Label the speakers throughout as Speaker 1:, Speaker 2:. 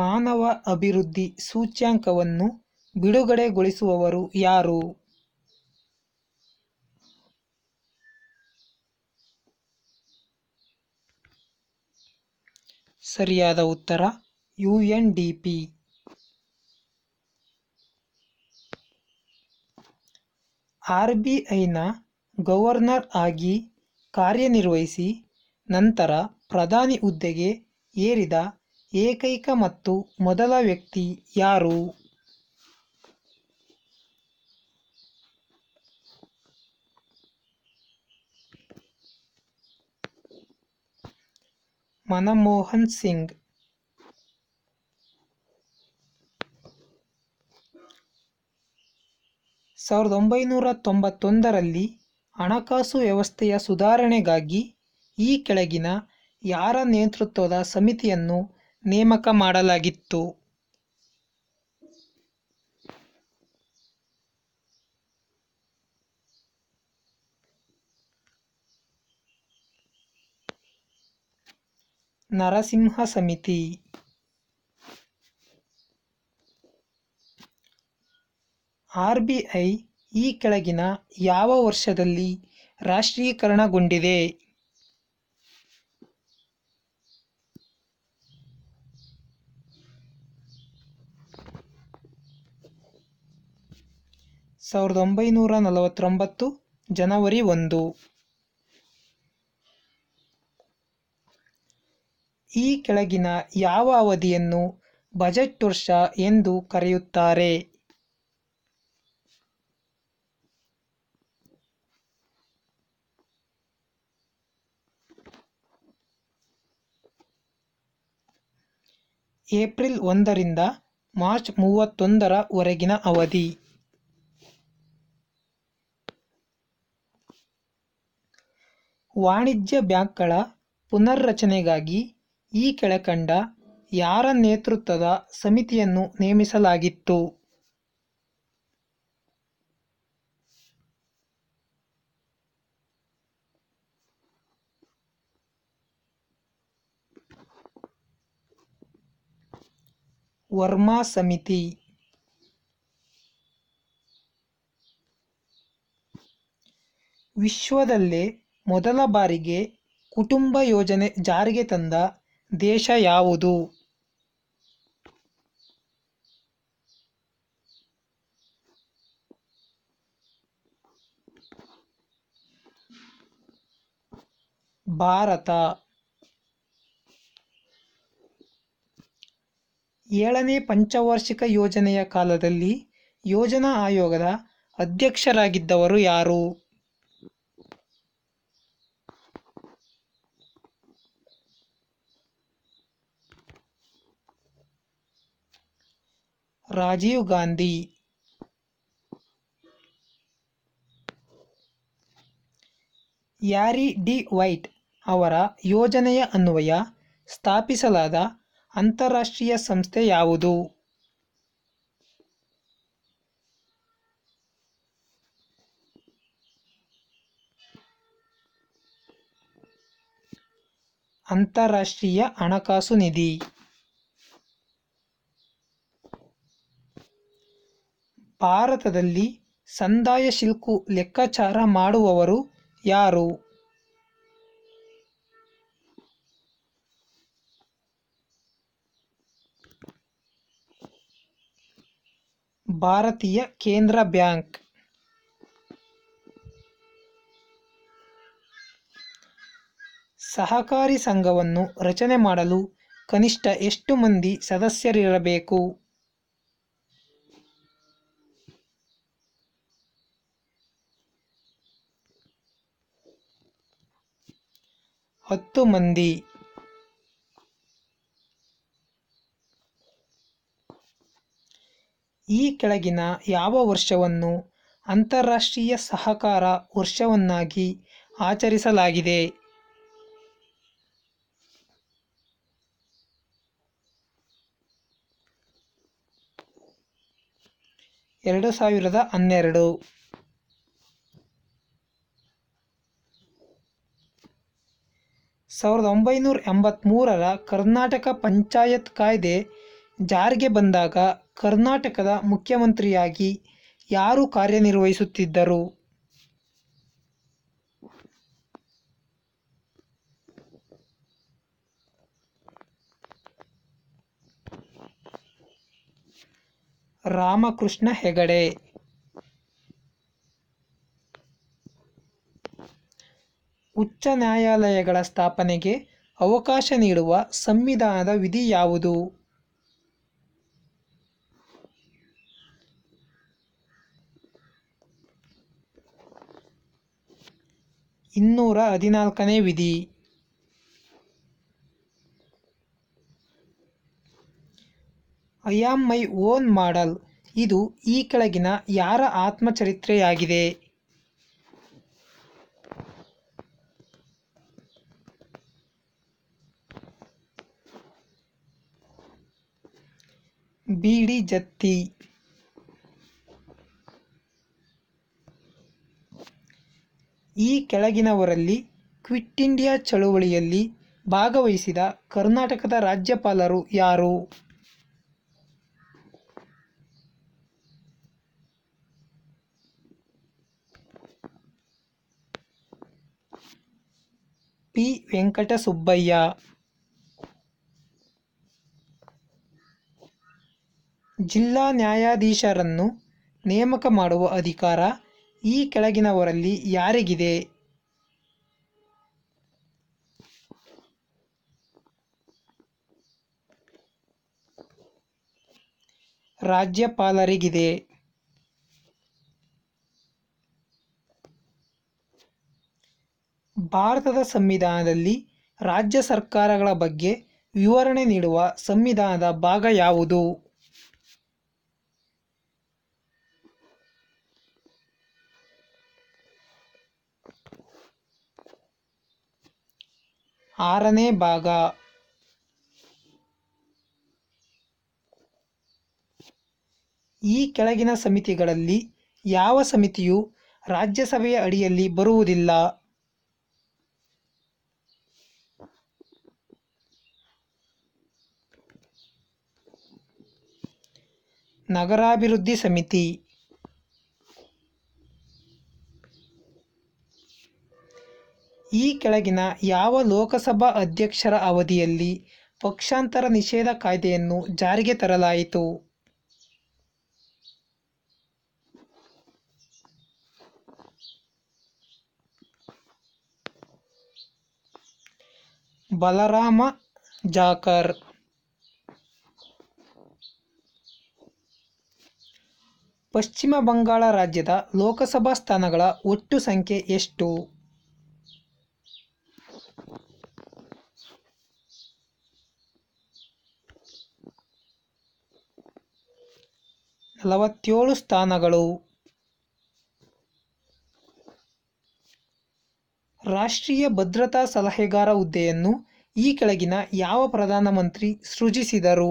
Speaker 1: ಮಾನವ ಅಭಿವೃದ್ಧಿ ಸೂಚ್ಯಂಕವನ್ನು ಬಿಡುಗಡೆಗೊಳಿಸುವವರು ಯಾರು ಸರಿಯಾದ ಉತ್ತರ U N D P R governor ಆಗಿ ಕಾರ್ಯನಿರ್ವಹಿಸಿ ನಂತರ ಪ್ರಧಾನಿ ಹುದ್ದೆಗೆ ಏರಿದ ಏಕೈಕ ಮತ್ತು ಮೊದಲ ವ್ಯಕ್ತಿ ಯಾರು ಮನಮೋಹನ್ ಸಿಂಗ್ ಸಾವಿರದ ಒಂಬೈನೂರ ತೊಂಬತ್ತೊಂದರಲ್ಲಿ ಹಣಕಾಸು ವ್ಯವಸ್ಥೆಯ ಸುಧಾರಣೆಗಾಗಿ ಈ ಕೆಳಗಿನ ಯಾರ ನೇತೃತ್ವದ ಸಮಿತಿಯನ್ನು ನೇಮಕ ಮಾಡಲಾಗಿತ್ತು ನರಸಿಂಹ ಸಮಿತಿ ಆರ್ ಬಿ ಐ ಈ ಕೆಳಗಿನ ಯಾವ ವರ್ಷದಲ್ಲಿ ರಾಷ್ಟ್ರೀಕರಣಗೊಂಡಿದೆ ಸಾವಿರದ ಒಂಬೈನೂರ ನಲವತ್ತೊಂಬತ್ತು ಜನವರಿ ಒಂದು ಈ ಕೆಳಗಿನ ಯಾವ ಅವಧಿಯನ್ನು ಬಜೆಟ್ ವರ್ಷ ಎಂದು ಕರೆಯುತ್ತಾರೆ ಏಪ್ರಿಲ್ ಒಂದರಿಂದ ಮಾರ್ಚ್ ಮೂವತ್ತೊಂದರ ಅವಧಿ ವಾಣಿಜ್ಯ ಬ್ಯಾಂಕ್ಗಳ ಪುನರ್ರಚನೆಗಾಗಿ ಈ ಕೆಳಕಂಡ ಯಾರ ನೇತೃತ್ವದ ಸಮಿತಿಯನ್ನು ನೇಮಿಸಲಾಗಿತ್ತು? ವರ್ಮಾ ಸಮಿತಿ ವಿಶ್ವದಲ್ಲೇ ಮೊದಲ ಬಾರಿಗೆ ಕುಟುಂಬ ಯೋಜನೆ ಜಾರಿಗೆ ತಂದ ದೇಶ ಯಾವುದು? ಭಾರತ ಏಳನೇ ಪಂಚವಾರ್ಷಿಕ ಯೋಜನೆಯ ಕಾಲದಲ್ಲಿ ಯೋಜನಾ ಆಯೋಗದ ಅಧ್ಯಕ್ಷರಾಗಿದ್ದವರು ಯಾರು ರಾಜೀವ್ ಗಾಂಧಿ ಯಾರಿ ಡಿ ವೈಟ್ ಅವರ ಯೋಜನೆಯ ಅನ್ವಯ ಸ್ಥಾಪಿಸಲಾದ ಅಂತಾರಾಷ್ಟ್ರೀಯ ಸಂಸ್ಥೆ ಯಾವುದು ಅಂತಾರಾಷ್ಟ್ರೀಯ ಹಣಕಾಸು ನಿಧಿ ಭಾರತದಲ್ಲಿ ಸಂದಾಯ ಶಿಲ್ಕು ಲೆಕ್ಕಾಚಾರ ಮಾಡುವವರು ಯಾರು? ಭಾರತೀಯ ಕೇಂದ್ರ ಬ್ಯಾಂಕ್ ಸಹಕಾರಿ ಸಂಘವನ್ನು ರಚನೆ ಮಾಡಲು ಕನಿಷ್ಠ ಎಷ್ಟು ಮಂದಿ ಸದಸ್ಯರಿರಬೇಕು? ಹತ್ತು ಮಂದಿ ಈ ಕೆಳಗಿನ ಯಾವ ವರ್ಷವನ್ನು ಅಂತಾರಾಷ್ಟ್ರೀಯ ಸಹಕಾರ ವರ್ಷವನ್ನಾಗಿ ಆಚರಿಸಲಾಗಿದೆ ಎರಡು ಸಾವಿರದ ಹನ್ನೆರಡು ಸಾವಿರದ ಒಂಬೈನೂರ ಎಂಬತ್ತ್ಮೂರರ ಕರ್ನಾಟಕ ಪಂಚಾಯತ್ ಕಾಯ್ದೆ ಜಾರಿಗೆ ಬಂದಾಗ ಕರ್ನಾಟಕದ ಮುಖ್ಯಮಂತ್ರಿಯಾಗಿ ಯಾರು ಕಾರ್ಯನಿರ್ವಹಿಸುತ್ತಿದ್ದರು ರಾಮಕೃಷ್ಣ ಹೆಗಡೆ ಉಚ್ಚ ನ್ಯಾಯಾಲಯಗಳ ಸ್ಥಾಪನೆಗೆ ಅವಕಾಶ ನೀಡುವ ಸಂವಿಧಾನದ ವಿಧಿ ಯಾವುದು ಇನ್ನೂರ ಹದಿನಾಲ್ಕನೇ ವಿಧಿ ಐ ಮೈ ಓನ್ ಮಾಡಲ್ ಇದು ಈ ಕೆಳಗಿನ ಯಾರ ಆತ್ಮಚರಿತ್ರೆಯಾಗಿದೆ ಬೀಡಿ ಜತ್ತಿ ಈ ಕೆಳಗಿನವರಲ್ಲಿ ಕ್ವಿಟ್ ಇಂಡಿಯಾ ಚಳುವಳಿಯಲ್ಲಿ ಭಾಗವಹಿಸಿದ ಕರ್ನಾಟಕದ ರಾಜ್ಯಪಾಲರು ಯಾರು ಪಿ ವೆಂಕಟಸುಬ್ಬಯ್ಯ ಜಿಲ್ಲಾ ನ್ಯಾಯಾಧೀಶರನ್ನು ನೇಮಕ ಮಾಡುವ ಅಧಿಕಾರ ಈ ಕೆಳಗಿನವರಲ್ಲಿ ಯಾರಿಗಿದೆ ರಾಜ್ಯಪಾಲರಿಗಿದೆ ಭಾರತದ ಸಂವಿಧಾನದಲ್ಲಿ ರಾಜ್ಯ ಸರ್ಕಾರಗಳ ಬಗ್ಗೆ ವಿವರಣೆ ನೀಡುವ ಸಂವಿಧಾನದ ಭಾಗ ಯಾವುದು ಆರನೇ ಭಾಗ ಈ ಕೆಳಗಿನ ಸಮಿತಿಗಳಲ್ಲಿ ಯಾವ ಸಮಿತಿಯು ರಾಜ್ಯಸಭೆಯ ಅಡಿಯಲ್ಲಿ ಬರುವುದಿಲ್ಲ ನಗರಾಭಿವೃದ್ಧಿ ಸಮಿತಿ ಈ ಕೆಳಗಿನ ಯಾವ ಲೋಕಸಭಾ ಅಧ್ಯಕ್ಷರ ಅವಧಿಯಲ್ಲಿ ಪಕ್ಷಾಂತರ ನಿಷೇಧ ಕಾಯ್ದೆಯನ್ನು ಜಾರಿಗೆ ತರಲಾಯಿತು ಬಲರಾಮ ಜಾಕರ್ ಪಶ್ಚಿಮ ಬಂಗಾಳ ರಾಜ್ಯದ ಲೋಕಸಭಾ ಸ್ಥಾನಗಳ ಒಟ್ಟು ಸಂಖ್ಯೆ ಎಷ್ಟು ನಲವತ್ತೇಳು ಸ್ಥಾನಗಳು ರಾಷ್ಟ್ರೀಯ ಭದ್ರತಾ ಸಲಹೆಗಾರ ಹುದ್ದೆಯನ್ನು ಈ ಕೆಳಗಿನ ಯಾವ ಪ್ರಧಾನಮಂತ್ರಿ ಸೃಜಿಸಿದರು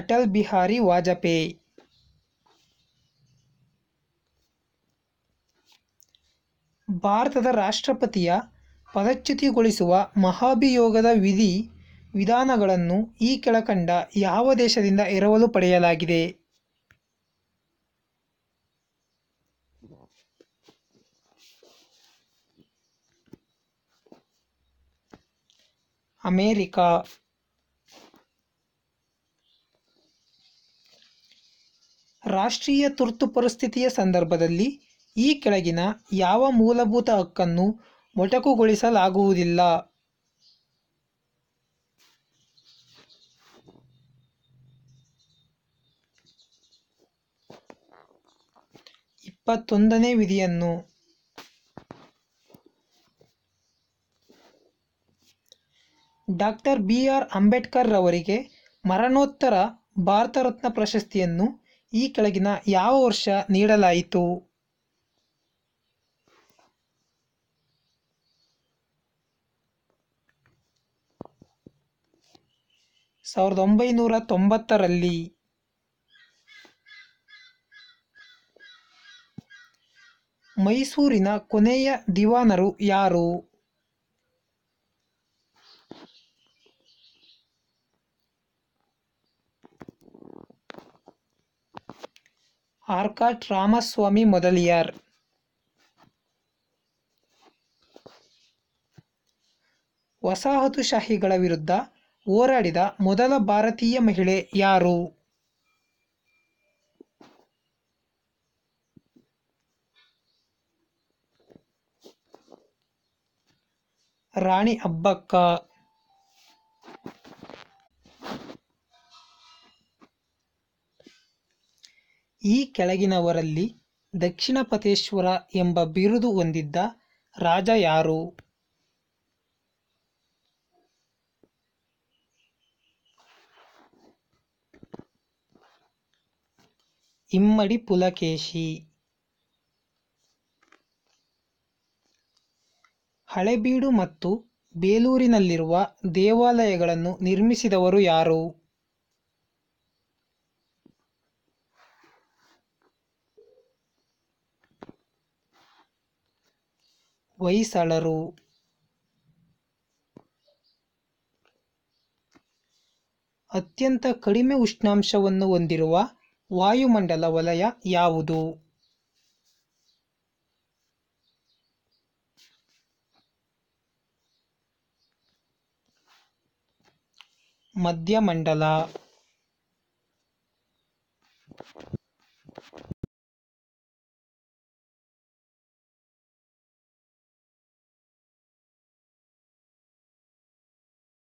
Speaker 1: ಅಟಲ್ ಬಿಹಾರಿ ವಾಜಪೇಯಿ ಭಾರತದ ರಾಷ್ಟ್ರಪತಿಯ ಪದಚ್ಯುತಿಗೊಳಿಸುವ ಮಹಾಭಿಯೋಗದ ವಿಧಿ ವಿಧಾನಗಳನ್ನು ಈ ಕೆಳಕಂಡ ಯಾವ ದೇಶದಿಂದ ಎರವಲು ಪಡೆಯಲಾಗಿದೆ ಅಮೇರಿಕಾ ರಾಷ್ಟ್ರೀಯ ತುರ್ತು ಪರಿಸ್ಥಿತಿಯ ಸಂದರ್ಭದಲ್ಲಿ ಈ ಕೆಳಗಿನ ಯಾವ ಮೂಲಭೂತ ಹಕ್ಕನ್ನು ಮೊಟಕುಗೊಳಿಸಲಾಗುವುದಿಲ್ಲ ಇಪ್ಪತ್ತೊಂದನೇ ವಿಧಿಯನ್ನು ಡಾಕ್ಟರ್ ಬಿ ಆರ್ ಅಂಬೇಡ್ಕರ್ ರವರಿಗೆ ಮರಣೋತ್ತರ ಭಾರತ ರತ್ನ ಪ್ರಶಸ್ತಿಯನ್ನು ಈ ಕೆಳಗಿನ ಯಾವ ವರ್ಷ ನೀಡಲಾಯಿತು ಸಾವಿರದ ಒಂಬೈನೂರ ತೊಂಬತ್ತರಲ್ಲಿ ಮೈಸೂರಿನ ಕೊನೆಯ ದಿವಾನರು ಯಾರು ಆರ್ಕಾಟ್ ರಾಮಸ್ವಾಮಿ ಮೊದಲಿಯಾರ್ ವಸಾಹತುಶಾಹಿಗಳ ವಿರುದ್ಧ ಹೋರಾಡಿದ ಮೊದಲ ಭಾರತೀಯ ಮಹಿಳೆ ಯಾರು ರಾಣಿ ಅಬ್ಬಕ್ಕ ಈ ಕೆಳಗಿನವರಲ್ಲಿ ದಕ್ಷಿಣಪತೇಶ್ವರ ಎಂಬ ಬಿರುದು ಹೊಂದಿದ್ದ ರಾಜ ಯಾರು ಇಮ್ಮಡಿ ಪುಲಕೇಶಿ ಹಳೆಬೀಡು ಮತ್ತು ಬೇಲೂರಿನಲ್ಲಿರುವ ದೇವಾಲಯಗಳನ್ನು ನಿರ್ಮಿಸಿದವರು ಯಾರು ಹೊಯ್ಸಳರು ಅತ್ಯಂತ ಕಡಿಮೆ ಉಷ್ಣಾಂಶವನ್ನು ಹೊಂದಿರುವ ವಾಯುಮಂಡಲ ವಲಯ ಯಾವುದು ಮಧ್ಯಮಂಡಲ